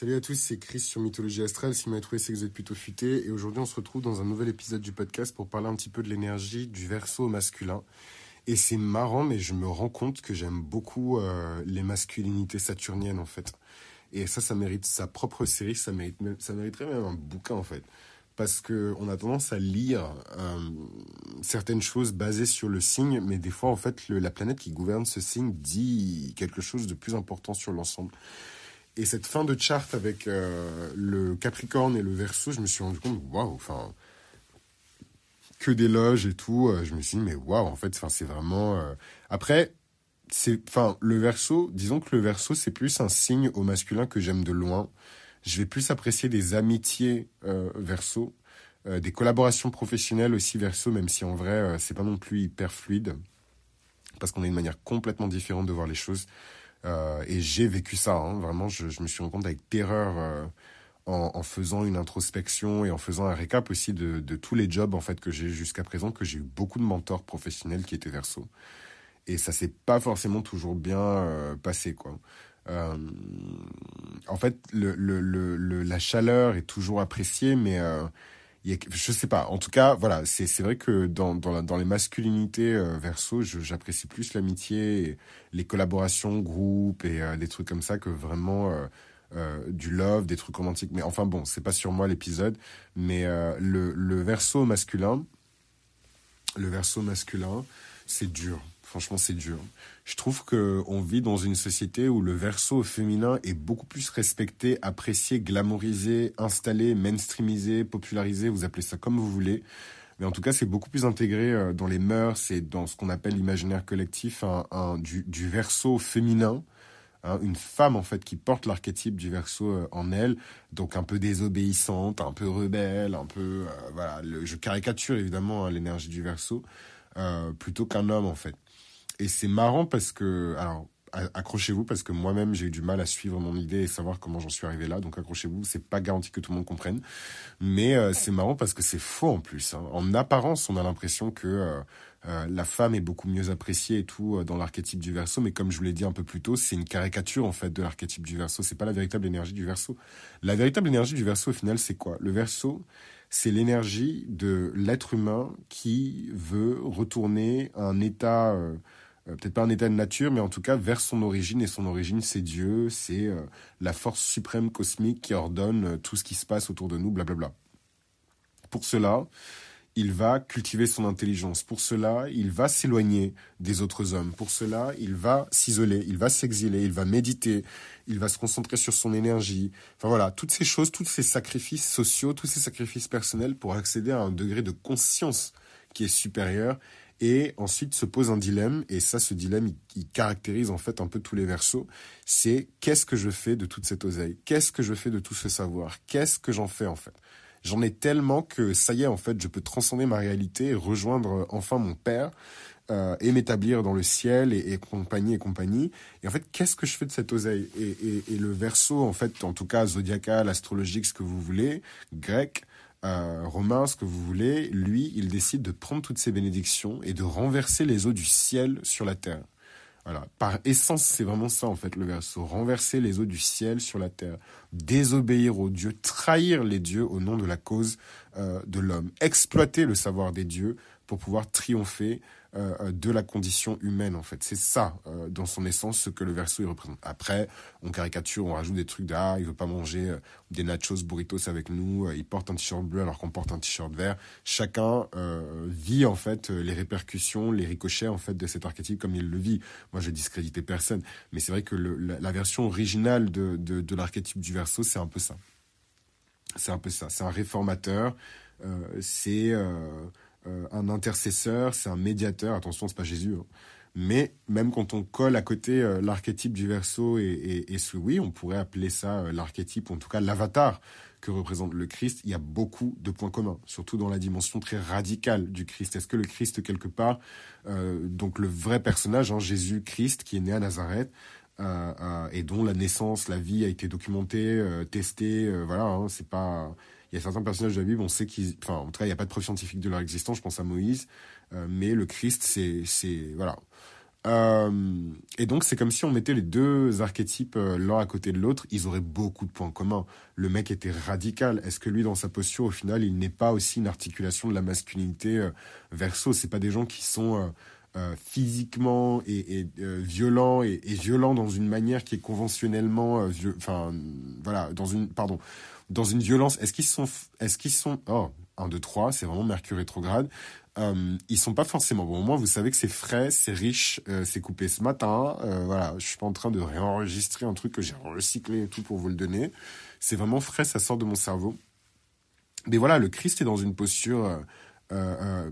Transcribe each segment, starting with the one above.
Salut à tous, c'est Chris sur Mythologie Astrale. Si vous m'avez trouvé, c'est que vous êtes plutôt futé. Et aujourd'hui, on se retrouve dans un nouvel épisode du podcast pour parler un petit peu de l'énergie du verso masculin. Et c'est marrant, mais je me rends compte que j'aime beaucoup euh, les masculinités saturniennes, en fait. Et ça, ça mérite sa propre série, ça, mérite mériterait même un bouquin, en fait. Parce qu'on a tendance à lire euh, certaines choses basées sur le signe, mais des fois, en fait, la planète qui gouverne ce signe dit quelque chose de plus important sur l'ensemble. Et cette fin de charte avec euh, le Capricorne et le Verseau, je me suis rendu compte, waouh, enfin, que des loges et tout. Euh, je me suis dit, mais waouh, en fait, c'est vraiment. Euh, après, c'est, enfin, le Verseau, disons que le Verseau, c'est plus un signe au masculin que j'aime de loin. Je vais plus apprécier des amitiés Verseau, des collaborations professionnelles aussi Verseau, même si en vrai, c'est pas non plus hyper fluide, parce qu'on a une manière complètement différente de voir les choses. Euh, et j'ai vécu ça, hein. vraiment, je, me suis rendu compte avec terreur euh, en, en, faisant une introspection et en faisant un récap aussi de, de tous les jobs en fait que j'ai jusqu'à présent, que j'ai eu beaucoup de mentors professionnels qui étaient verso. Et ça s'est pas forcément toujours bien euh, passé, quoi. en fait, le, le, le, la chaleur est toujours appréciée, mais je ne sais pas. En tout cas, voilà, c'est vrai que dans les masculinités euh, verso, j'apprécie plus l'amitié, les collaborations, groupes et euh, des trucs comme ça que vraiment euh, du love, des trucs romantiques. Mais enfin bon, c'est pas sur moi l'épisode. Mais le le masculin, le verso masculin, c'est dur. Franchement, c'est dur. Je trouve que on vit dans une société où le verso féminin est beaucoup plus respecté, apprécié, glamourisé, installé, mainstreamisé, popularisé, vous appelez ça comme vous voulez. Mais en tout cas, c'est beaucoup plus intégré euh, dans les mœurs et dans ce qu'on appelle l'imaginaire collectif du, du, verso féminin. Hein, une femme en fait qui porte l'archétype du verso euh, en elle, donc un peu désobéissante, un peu rebelle, un peu euh, voilà, je caricature évidemment hein, l'énergie du verso plutôt qu'un homme en fait. Et c'est marrant parce que, alors, accrochez-vous parce que moi-même j'ai eu du mal à suivre mon idée et savoir comment j'en suis arrivé là. Donc accrochez-vous, c'est pas garanti que tout le monde comprenne, mais euh, c'est marrant parce que c'est faux en plus. Hein. En apparence, on a l'impression que euh, euh, la femme est beaucoup mieux appréciée et tout dans l'archétype du verso, mais comme je vous l'ai dit un peu plus tôt, c'est une caricature en fait de l'archétype du verso. C'est pas la véritable énergie du verso. La véritable énergie du verso au final, c'est quoi Le verso, c'est l'énergie de l'être humain qui veut retourner un état euh, peut-être pas un état de nature, mais en tout cas vers son origine. Et son origine, c'est Dieu, c'est euh, la force suprême cosmique qui ordonne euh, tout ce qui se passe autour de nous, blablabla. Pour cela, il va cultiver son intelligence. Pour cela, il va s'éloigner des autres hommes. Pour cela, il va s'isoler, il va s'exiler, il va méditer, il va se concentrer sur son énergie. Enfin voilà, toutes ces choses, tous ces sacrifices sociaux, tous ces sacrifices personnels pour accéder à un degré de conscience qui est supérieur et ensuite se pose un dilemme, et ça, ce dilemme, il, caractérise en fait un peu tous les versos. C'est qu'est-ce que je fais de toute cette oseille Qu'est-ce que je fais de tout ce savoir Qu'est-ce que j'en fais en fait J'en ai tellement que ça y est, en fait, je peux transcender ma réalité et rejoindre enfin mon père euh, et m'établir dans le ciel et, compagnie et compagnie. Et en fait, qu'est-ce que je fais de cette oseille et, et, et, le verso, en fait, en tout cas zodiacal, astrologique, ce que vous voulez, grec, euh, Romain, ce que vous voulez, lui, il décide de prendre toutes ces bénédictions et de renverser les eaux du ciel sur la terre. Voilà. Par essence, c'est vraiment ça, en fait, le verso. Renverser les eaux du ciel sur la terre. Désobéir aux dieux. Trahir les dieux au nom de la cause euh, de l'homme. Exploiter le savoir des dieux pour pouvoir triompher euh, euh, de la condition humaine, en fait. C'est ça, euh, dans son essence, ce que le verso, représente. Après, on caricature, on rajoute des trucs de, ah, il veut pas manger des nachos burritos avec nous, il porte un t-shirt bleu alors qu'on porte un t-shirt vert. Chacun vit, en fait, les répercussions, les ricochets, en fait, de cet archétype comme il le vit. Moi, je discrédité personne. Mais c'est vrai que la, version originale de, de l'archétype du verso, c'est un peu ça. C'est un peu ça. C'est un réformateur. c'est euh, un intercesseur, c'est un médiateur. Attention, c'est pas Jésus. Hein. Mais même quand on colle à côté euh, l'archétype du verso et, et, et on pourrait appeler ça euh, l'archétype, en tout cas l'avatar que représente le Christ. Il y a beaucoup de points communs, surtout dans la dimension très radicale du Christ. Est-ce que le Christ, quelque part, donc le vrai personnage, hein, Jésus-Christ, qui est né à Nazareth, et dont la naissance, la vie a été documentée, testée, voilà, hein, c'est pas il y a certains personnages de la Bible, on sait qu'ils, enfin, en tout cas, il n'y a pas de preuve scientifique de leur existence. Je pense à Moïse, euh, mais le Christ, c'est, c'est, voilà. Euh, et donc, c'est comme si on mettait les deux archétypes euh, l'un à côté de l'autre. Ils auraient beaucoup de points communs. Le mec était radical. Est-ce que lui, dans sa posture, au final, il n'est pas aussi une articulation de la masculinité euh, verso C'est pas des gens qui sont physiquement et, et euh, violent et, et, violent dans une manière qui est conventionnellement enfin voilà dans une pardon dans une violence. Est-ce qu'ils sont, est-ce qu'ils sont, oh, 1, 2, 3, c'est vraiment Mercure rétrograde. Ils euh, ils sont pas forcément bon. Au moins, vous savez que c'est frais, c'est riche, euh, c'est coupé ce matin. Euh, voilà, je suis pas en train de réenregistrer un truc que j'ai recyclé et tout pour vous le donner. C'est vraiment frais, ça sort de mon cerveau. Mais voilà, le Christ est dans une posture,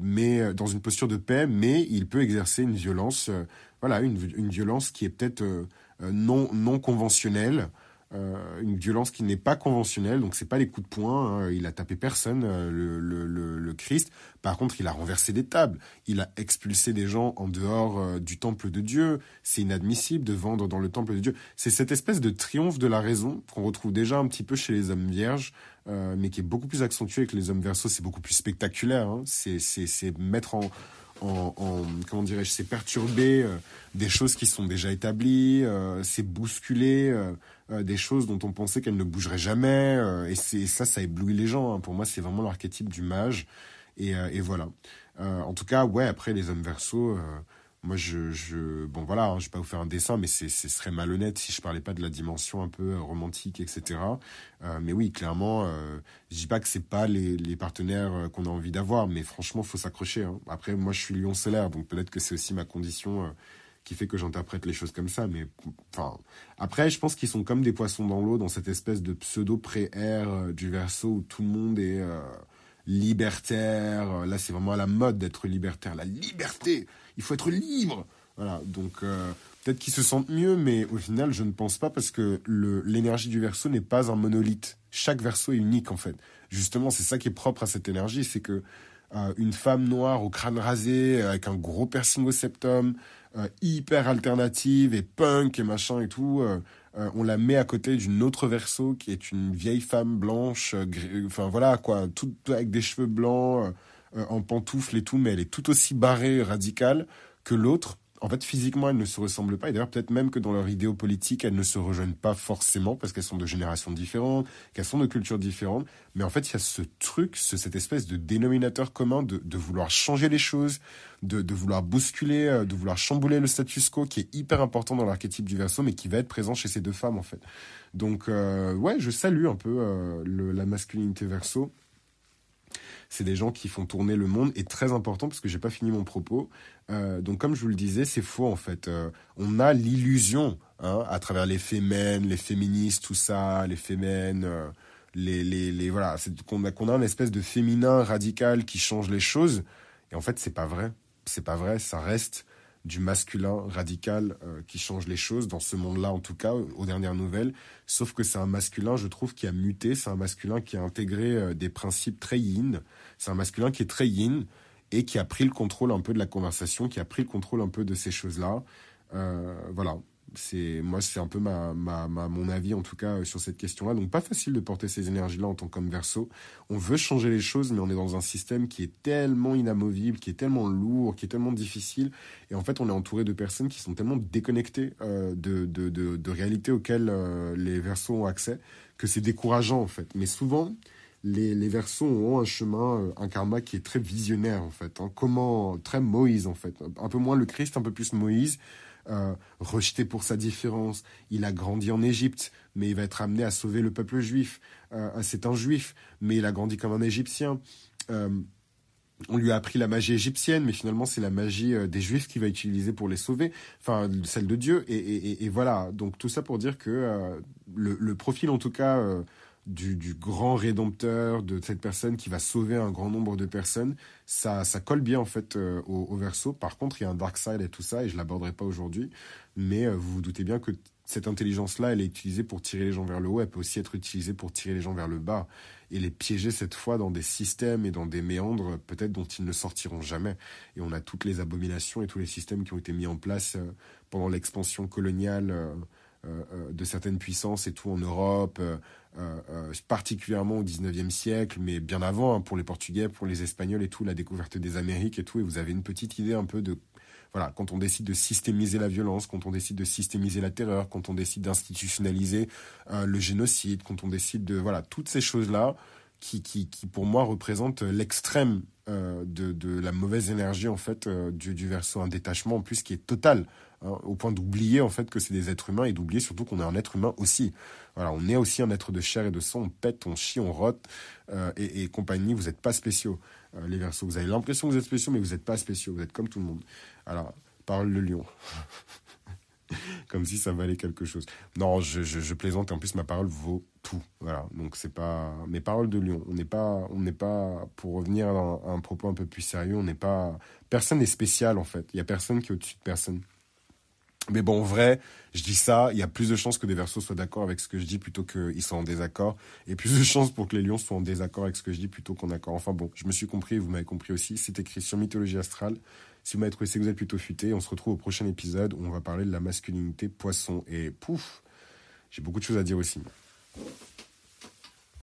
mais dans une posture de paix, mais il peut exercer une violence, voilà, une, violence qui est peut-être non non conventionnelle. Euh, une violence qui n'est pas conventionnelle, donc c'est pas les coups de poing, hein, il a tapé personne, euh, le, le, le, Christ. Par contre, il a renversé des tables, il a expulsé des gens en dehors euh, du temple de Dieu. C'est inadmissible de vendre dans le temple de Dieu. C'est cette espèce de triomphe de la raison qu'on retrouve déjà un petit peu chez les hommes vierges, mais qui est beaucoup plus accentué que les hommes verso, C'est beaucoup plus spectaculaire. Hein. C'est mettre en en, en comment dirais-je, c'est perturber euh, des choses qui sont déjà établies, euh, c'est bousculer euh, des choses dont on pensait qu'elles ne bougeraient jamais, et c'est ça, ça éblouit les gens. Hein. Pour moi, c'est vraiment l'archétype du mage, et, et voilà. en tout cas, ouais, après les hommes verso, moi, je, bon voilà, hein, je vais pas vous faire un dessin, mais c'est ce serait malhonnête si je parlais pas de la dimension un peu euh, romantique, etc. Euh, mais oui, clairement, je euh, je dis pas que c'est pas les, partenaires qu'on a envie d'avoir, mais franchement, faut s'accrocher. Hein. Après, moi, je suis lion solaire, donc peut-être que c'est aussi ma condition. qui fait que j'interprète les choses comme ça. Mais enfin, après, je pense qu'ils sont comme des poissons dans l'eau, dans cette espèce de pseudo pré-air du verso où tout le monde est libertaire. Là, c'est vraiment à la mode d'être libertaire, la liberté il faut être libre. Voilà, donc euh, peut-être qu'ils se sentent mieux, mais au final, je ne pense pas parce que l'énergie du verso n'est pas un monolithe. Chaque verso est unique en fait. Justement, c'est ça qui est propre à cette énergie, c'est que euh, une femme noire au crâne rasé, euh, avec un gros piercing au septum, hyper alternative et punk et machin et tout, on la met à côté d'une autre verso qui est une vieille femme blanche, enfin voilà quoi, avec des cheveux blancs euh, en pantoufles et tout, mais elle est tout aussi barrée, radicale que l'autre. En fait, physiquement, elles ne se ressemblent pas. Et d'ailleurs, peut-être même que dans leur idéopolitique, elles ne se rejoignent pas forcément parce qu'elles sont de générations différentes, qu'elles sont de cultures différentes. Mais en fait, il y a ce truc, cette espèce de dénominateur commun de, vouloir changer les choses, de, vouloir bousculer, euh, de vouloir chambouler le status quo qui est hyper important dans l'archétype du verso, mais qui va être présent chez ces deux femmes, en fait. Donc, euh, ouais, je salue un peu la masculinité verso. C'est des gens qui font tourner le monde. Et très important, parce que j'ai pas fini mon propos. Euh, donc, comme je vous le disais, c'est faux en fait. Euh, on a l'illusion, hein, à travers les fémènes, les féministes, tout ça, les fémènes. Euh, les, voilà, c'est qu'on a, qu'on a une espèce de féminin radical qui change les choses. Et en fait, c'est pas vrai. C'est pas vrai. Ça reste du masculin radical euh, qui change les choses dans ce monde-là en tout cas aux dernières nouvelles. Sauf que c'est un masculin, je trouve, qui a muté, c'est un masculin qui a intégré euh, des principes très yin, c'est un masculin qui est très yin et qui a pris le contrôle un peu de la conversation, qui a pris le contrôle un peu de ces choses-là. Euh, voilà, c'est moi, c'est un peu ma, ma, mon avis en tout cas euh, sur cette question-là. Donc pas facile de porter ces énergies-là en tant que verso. On veut changer les choses, mais on est dans un système qui est tellement inamovible, qui est tellement lourd, qui est tellement difficile. Et en fait, on est entouré de personnes qui sont tellement déconnectées euh, de, de, réalités auxquelles euh, les versos ont accès que c'est décourageant en fait. Mais souvent, les, les ont un chemin, un karma qui est très visionnaire en fait. Hein. Comment très Moïse en fait. Un peu moins le Christ, un peu plus Moïse rejeté pour sa différence. Il a grandi en Égypte, mais il va être amené à sauver le peuple juif. Euh, c'est un juif, mais il a grandi comme un Égyptien. Euh, on lui a appris la magie égyptienne, mais finalement c'est la magie euh, des Juifs qu'il va utiliser pour les sauver, enfin celle de Dieu. Et, voilà, donc tout ça pour dire que le, profil en tout cas du, grand rédempteur, de cette personne qui va sauver un grand nombre de personnes, ça, ça colle bien en fait euh, au, au, verso. Par contre, il y a un dark side et tout ça, et je ne l'aborderai pas aujourd'hui, mais euh, vous vous doutez bien que cette intelligence-là, elle est utilisée pour tirer les gens vers le haut, elle peut aussi être utilisée pour tirer les gens vers le bas et les piéger cette fois dans des systèmes et dans des méandres peut-être dont ils ne sortiront jamais. Et on a toutes les abominations et tous les systèmes qui ont été mis en place euh, pendant l'expansion coloniale euh, euh, de certaines puissances et tout en Europe, euh, particulièrement au 19e siècle, mais bien avant, hein, pour les Portugais, pour les Espagnols et tout, la découverte des Amériques et tout, et vous avez une petite idée un peu de voilà, quand on décide de systémiser la violence, quand on décide de systémiser la terreur, quand on décide d'institutionnaliser le génocide, quand on décide de voilà toutes ces choses là qui, qui, pour moi représentent l'extrême de, la mauvaise énergie en fait du, du verso, un détachement en plus qui est total Hein, au point d'oublier en fait que c'est des êtres humains et d'oublier surtout qu'on est un être humain aussi. Voilà, on est aussi un être de chair et de sang, on pète, on chie, on rote euh, et, compagnie. Vous n'êtes pas spéciaux, euh, les versos. Vous avez l'impression que vous êtes spéciaux, mais vous n'êtes pas spéciaux. Vous êtes comme tout le monde. Alors, parole de lion. comme si ça valait quelque chose. Non, je, plaisante et En plus, ma parole vaut tout. Voilà. Donc c'est pas mes paroles de lion. On n'est pas, on n'est pas pour revenir à un, propos un peu plus sérieux. On n'est pas. Personne n'est spécial en fait. Il y a personne qui est au-dessus de personne. Mais bon, en vrai, je dis ça, il y a plus de chances que des versos soient d'accord avec ce que je dis plutôt qu'ils soient en désaccord. Et plus de chances pour que les lions soient en désaccord avec ce que je dis plutôt qu'en accord. Enfin bon, je me suis compris, vous m'avez compris aussi. C'est écrit sur Mythologie Astrale. Si vous m'avez trouvé, c'est que vous êtes plutôt futé. On se retrouve au prochain épisode où on va parler de la masculinité poisson. Et pouf, j'ai beaucoup de choses à dire aussi.